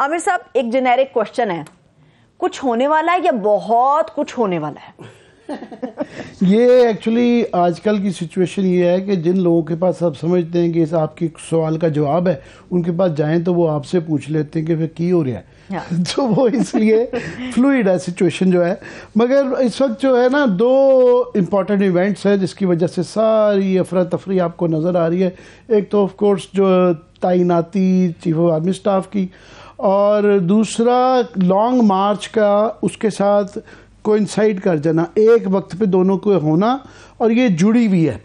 आमिर साहब एक generic question है कुछ होने वाला है या बहुत कुछ होने वाला है ये एक्चुअली आजकल की सिचुएशन ये है कि जिन लोगों के पास आप समझते हैं कि इस आपके सवाल का जवाब है उनके पास जाएं तो वो आपसे पूछ लेते हैं कि फिर की हो रहा है तो वो इसलिए फ्लूड है सिचुएशन जो है मगर इस वक्त जो है ना दो इम्पॉर्टेंट इवेंट्स हैं जिसकी वजह से सारी अफरा तफरी आपको नज़र आ रही है एक तो ऑफ कोर्स जो तैनाती चीफ ऑफ आर्मी स्टाफ की और दूसरा लॉन्ग मार्च का उसके साथ कोइंसाइड कर जाना एक वक्त पे दोनों को होना और ये जुड़ी हुई है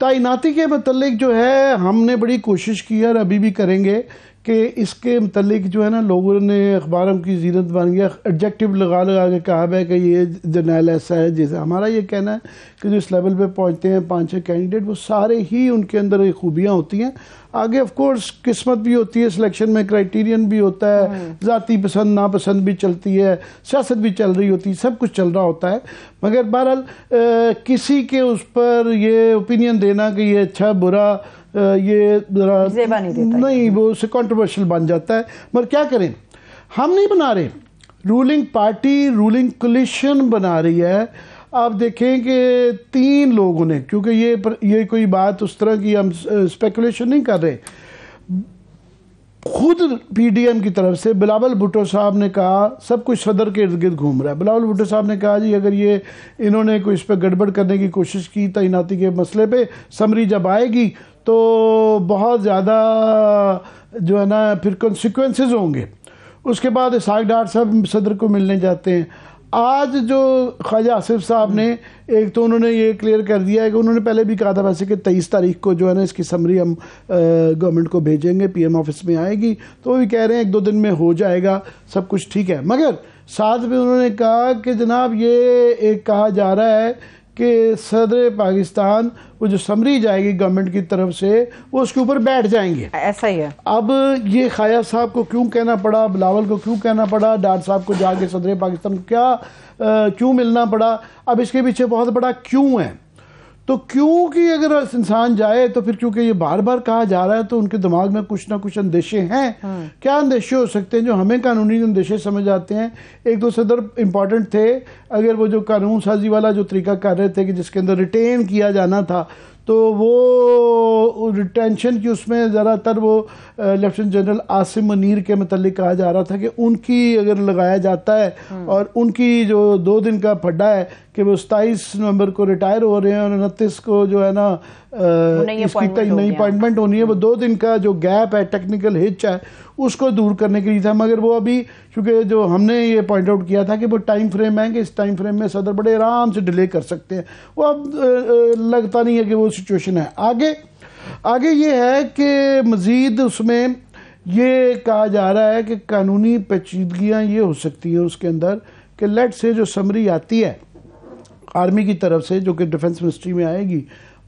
तैनाती के मतलब जो है हमने बड़ी कोशिश की है और अभी भी करेंगे कि इसके मतलब जो है ना लोगों ने अखबारों की जीनत बन गया एडजेक्टिव लगा लगा के कहा है कि ये जर्नैल ऐसा है जैसे हमारा ये कहना है कि जो इस लेवल पे पहुंचते हैं पांच छह कैंडिडेट वो सारे ही उनके अंदर खूबियाँ होती हैं आगे ऑफ कोर्स किस्मत भी होती है सिलेक्शन में क्राइटेरियन भी होता है हम्म। जाति पसंद नापसंद भी चलती है सियासत भी चल रही होती है सब कुछ चल रहा होता है मगर बहरहाल किसी के उस पर ये ओपिनियन देना कि ये अच्छा बुरा ये ज़रा नहीं, नहीं वो उससे कॉन्ट्रोवर्शियल बन जाता है मगर क्या करें हम नहीं बना रहे रूलिंग पार्टी रूलिंग कोलिशन बना रही है आप देखें कि तीन लोगों ने क्योंकि ये पर, ये कोई बात उस तरह की हम स्पेकुलेशन नहीं कर रहे खुद पीडीएम की तरफ से बिलावल भुट्टो साहब ने कहा सब कुछ सदर के इर्द गिर्द घूम रहा है बिलावल भुट्टो साहब ने कहा जी अगर ये इन्होंने कोई इस पर गड़बड़ करने की कोशिश की तैनाती तो के मसले पे समरी जब आएगी तो बहुत ज़्यादा जो है ना फिर कॉन्सिक्वेंसेज होंगे उसके बाद इसहाक डार साहब सदर को मिलने जाते हैं आज जो ख्वाजा आसिफ साहब ने एक तो उन्होंने ये क्लियर कर दिया है कि उन्होंने पहले भी कहा था वैसे कि तेईस तारीख को जो है ना इसकी समरी हम गवर्नमेंट को भेजेंगे पीएम ऑफिस में आएगी तो वो भी कह रहे हैं एक दो दिन में हो जाएगा सब कुछ ठीक है मगर साथ में उन्होंने कहा कि जनाब ये एक कहा जा रहा है कि सदर पाकिस्तान वो जो समरी जाएगी गवर्नमेंट की तरफ से वो उसके ऊपर बैठ जाएंगे ऐसा ही है अब ये खाया साहब को क्यों कहना पड़ा बिलावल को क्यों कहना पड़ा डार साहब को जाके सदर पाकिस्तान को क्या क्यों मिलना पड़ा अब इसके पीछे बहुत बड़ा क्यों है तो क्योंकि अगर इंसान जाए तो फिर क्योंकि ये बार बार कहा जा रहा है तो उनके दिमाग में कुछ ना कुछ अंदेशे हैं हाँ। क्या अंदेशे हो सकते हैं जो हमें कानूनी अंदेशे समझ आते हैं एक दो सदर इम्पॉर्टेंट थे अगर वो जो कानून साजी वाला जो तरीका कर रहे थे कि जिसके अंदर रिटेन किया जाना था तो वो रिटेंशन की उसमें ज़्यादातर वो लेफ्टिनेंट जनरल आसिम मनीर के मतलब कहा जा रहा था कि उनकी अगर लगाया जाता है हम्म। और उनकी जो दो दिन का फड्डा है कि वो सताईस नवंबर को रिटायर हो रहे हैं और उनतीस को जो है ना इसकी नई अपॉइंटमेंट होनी है वो हम्म। दो दिन का जो गैप है टेक्निकल हिच है उसको दूर करने के लिए था मगर वो अभी क्योंकि जो हमने ये पॉइंट आउट किया था कि वो टाइम फ्रेम है कि इस टाइम फ्रेम में सदर बड़े आराम से डिले कर सकते हैं वो अब लगता नहीं है कि वो सिचुएशन है आगे आगे ये है कि मज़ीद उसमें ये कहा जा रहा है कि कानूनी पेचीदगियाँ ये हो सकती हैं उसके अंदर कि लेट से जो समरी आती है आर्मी की तरफ से जो कि डिफेंस मिनिस्ट्री में आएगी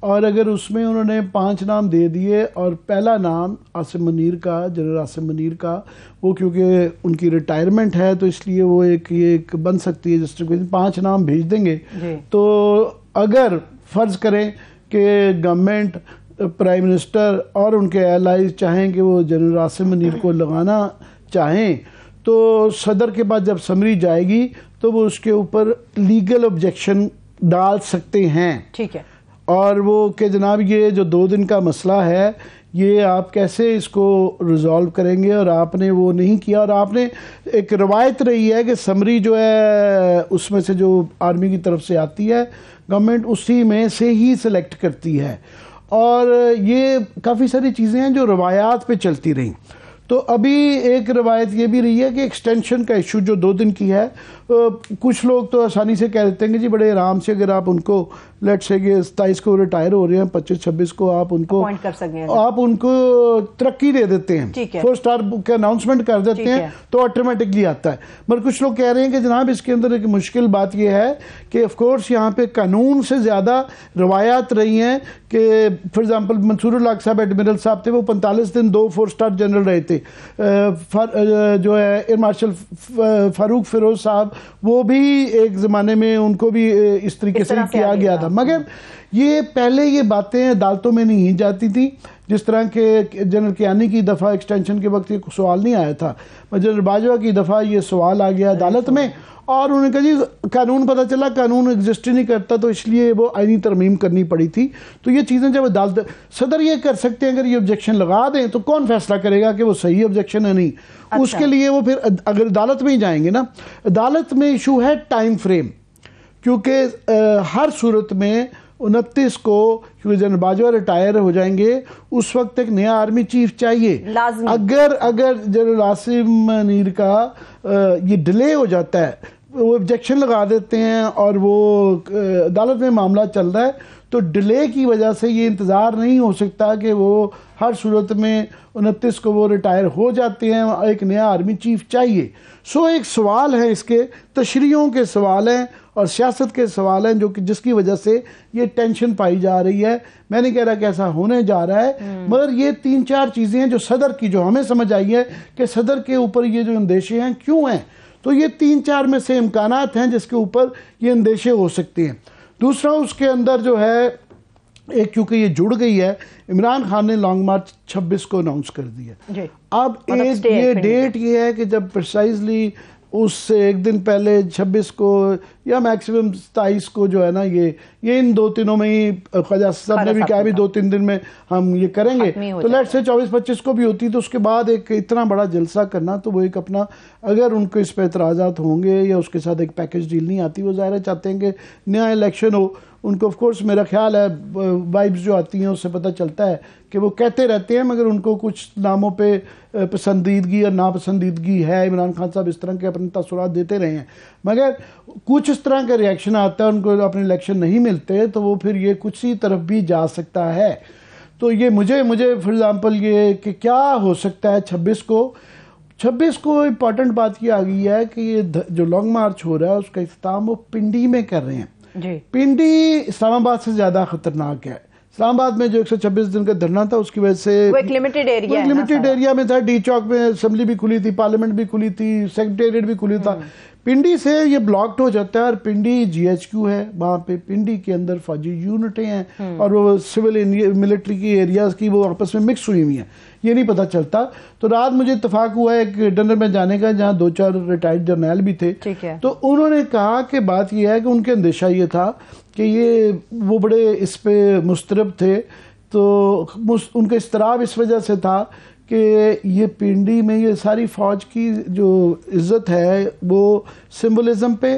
और अगर उसमें उन्होंने पांच नाम दे दिए और पहला नाम आसिम मनीर का जनरल आसिम मनीर का वो क्योंकि उनकी रिटायरमेंट है तो इसलिए वो एक ये एक बन सकती है जिस पांच नाम भेज देंगे तो अगर फ़र्ज़ करें कि गवर्नमेंट प्राइम मिनिस्टर और उनके एलाइज चाहें कि वो जनरल आसिम मनीर को लगाना चाहें तो सदर के पास जब समरी जाएगी तो वो उसके ऊपर लीगल ऑब्जेक्शन डाल सकते हैं ठीक है और वो कि जनाब ये जो दो दिन का मसला है ये आप कैसे इसको रिजॉल्व करेंगे और आपने वो नहीं किया और आपने एक रवायत रही है कि समरी जो है उसमें से जो आर्मी की तरफ से आती है गवर्नमेंट उसी में से ही सिलेक्ट करती है और ये काफ़ी सारी चीज़ें हैं जो रवायात पे चलती रहीं तो अभी एक रवायत ये भी रही है कि एक्सटेंशन का इशू जो दो दिन की है कुछ लोग तो आसानी से कह देते हैं कि जी बड़े आराम से अगर आप उनको लेट से कि सताईस को रिटायर हो रहे हैं पच्चीस छब्बीस को आप उनको कर सकें आप उनको तरक्की दे देते हैं फोर स्टार के अनाउंसमेंट कर देते हैं तो ऑटोमेटिकली आता है मगर कुछ लोग कह रहे हैं कि जनाब इसके अंदर एक मुश्किल बात यह है कि ऑफकोर्स यहाँ पे कानून से ज़्यादा रवायात रही हैं कि फॉर एग्ज़ाम्पल मंसूर उल्लाक साहब एडमिरल साहब थे वो पैंतालीस दिन दो फोर स्टार जनरल रहे थे जो है एयर मार्शल फारूक फिरोज साहब वो भी एक ज़माने में उनको भी इस तरीके से किया गया था मगर ये पहले ये बातें अदालतों में नहीं जाती थी जिस तरह के जनरल कियानी की दफ़ा एक्सटेंशन के वक्त ये सवाल नहीं आया था जनरल बाजवा की दफ़ा ये सवाल आ गया अदालत में और उन्होंने कहा जी कानून पता चला कानून एग्जिस्ट ही नहीं करता तो इसलिए वो आईनी तरमीम करनी पड़ी थी तो ये चीज़ें जब अदालत सदर ये कर सकते हैं अगर ये ऑब्जेक्शन लगा दें तो कौन फैसला करेगा कि वो सही ऑब्जेक्शन है नहीं अच्छा। उसके लिए वो फिर अगर अदालत में ही जाएंगे ना अदालत में इशू है टाइम फ्रेम क्योंकि हर सूरत में उनतीस को क्योंकि जनरल बाजवा रिटायर हो जाएंगे उस वक्त एक नया आर्मी चीफ चाहिए अगर अगर जनरल आसिम नीर का ये डिले हो जाता है वो ऑब्जेक्शन लगा देते हैं और वो अदालत में मामला चल रहा है तो डिले की वजह से ये इंतज़ार नहीं हो सकता कि वो हर सूरत में उनतीस को वो रिटायर हो जाते हैं एक नया आर्मी चीफ चाहिए सो एक सवाल है इसके तशरीों के सवाल हैं और सियासत के सवाल हैं जो कि जिसकी वजह से ये टेंशन पाई जा रही है मैं नहीं कह रहा कि ऐसा होने जा रहा है हम्म। मगर ये तीन चार चीज़ें हैं जो सदर की जो हमें समझ आई है कि सदर के ऊपर ये जो अंदेशे हैं क्यों हैं तो ये तीन चार में से इम्कान हैं जिसके ऊपर ये अंदेशे हो सकते हैं दूसरा उसके अंदर जो है एक क्योंकि ये जुड़ गई है इमरान खान ने लॉन्ग मार्च 26 को अनाउंस कर दिया अब एक ये डेट ये है कि जब प्रिसाइजली उससे एक दिन पहले 26 को या मैक्सिमम सताईस को जो है ना ये ये इन दो तीनों में ही खजा साहब ने भी कहा भी दो तीन दिन में हम ये करेंगे तो लेट से 24 25 को भी होती तो उसके बाद एक इतना बड़ा जलसा करना तो वो एक अपना अगर उनको इस पर एतराज़ात होंगे या उसके साथ एक पैकेज डील नहीं आती वो ज़ाहिर चाहते हैं कि नया इलेक्शन हो उनको ऑफ कोर्स मेरा ख्याल है वाइब्स जो आती हैं उससे पता चलता है कि वो कहते रहते हैं मगर उनको कुछ नामों पे पसंदीदगी और नापसंदीदगी है इमरान खान साहब इस तरह के अपने तसरात देते रहे हैं मगर कुछ इस तरह का रिएक्शन आता है उनको अपने इलेक्शन नहीं मिलते तो वो फिर ये कुछ ही तरफ भी जा सकता है तो ये मुझे मुझे फॉर एग्ज़ाम्पल ये कि क्या हो सकता है छब्बीस को छब्बीस को इम्पॉर्टेंट बात ये आ गई है कि ये जो लॉन्ग मार्च हो रहा है उसका अख्ताम वो पिंडी में कर रहे हैं पिंडी इस्लामाबाद से ज्यादा खतरनाक है इस्लामाबाद में जो 126 दिन का धरना था उसकी वजह से वो एक लिमिटेड एरिया लिमिटेड एरिया में था डी चौक में असेंबली भी खुली थी पार्लियामेंट भी खुली थी सेक्रेटेरिएट भी खुली था हम्म। पिंडी से ये ब्लॉक्ड हो जाता है और पिंडी जीएचक्यू है वहाँ पे पिंडी के अंदर फौजी यूनिटें हैं हम्म। और वो सिविल मिलिट्री की एरियाज की वो आपस में मिक्स हुई हुई हैं ये नहीं पता चलता तो रात मुझे इतफाक हुआ एक डिनर में जाने का जहाँ दो चार रिटायर्ड जर्नैल भी थे तो उन्होंने कहा कि बात यह है कि उनके अंदेशा ये था कि ये वो बड़े इस पर मुस्तरब थे तो उनका इसतराब इस वजह से था कि ये पिंडी में ये सारी फौज की जो इज्जत है वो सिम्बलिज्म पे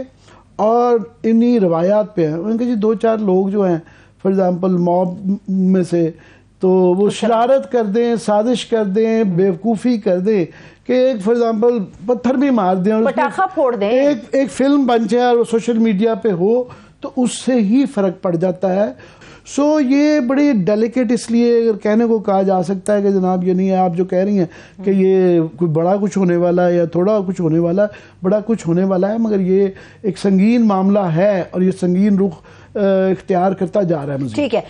और इन्हीं रवायात पे है उनके जी दो चार लोग जो हैं फॉर एग्ज़ाम्पल मॉब में से तो वो अच्छा। शरारत कर दें साजिश कर दें बेवकूफ़ी कर दें कि एक फॉर एग्ज़ाम्पल पत्थर भी मार दें पटाखा फोड़ दें एक एक फिल्म बन जाए और सोशल मीडिया पे हो तो उससे ही फ़र्क पड़ जाता है सो so, ये बड़ी डेलिकेट इसलिए अगर कहने को कहा जा सकता है कि जनाब ये नहीं है आप जो कह रही हैं कि हम्म। ये कोई बड़ा कुछ होने वाला है या थोड़ा कुछ होने वाला है बड़ा कुछ होने वाला है मगर ये एक संगीन मामला है और ये संगीन रुख इख्तियार करता जा रहा है ठीक है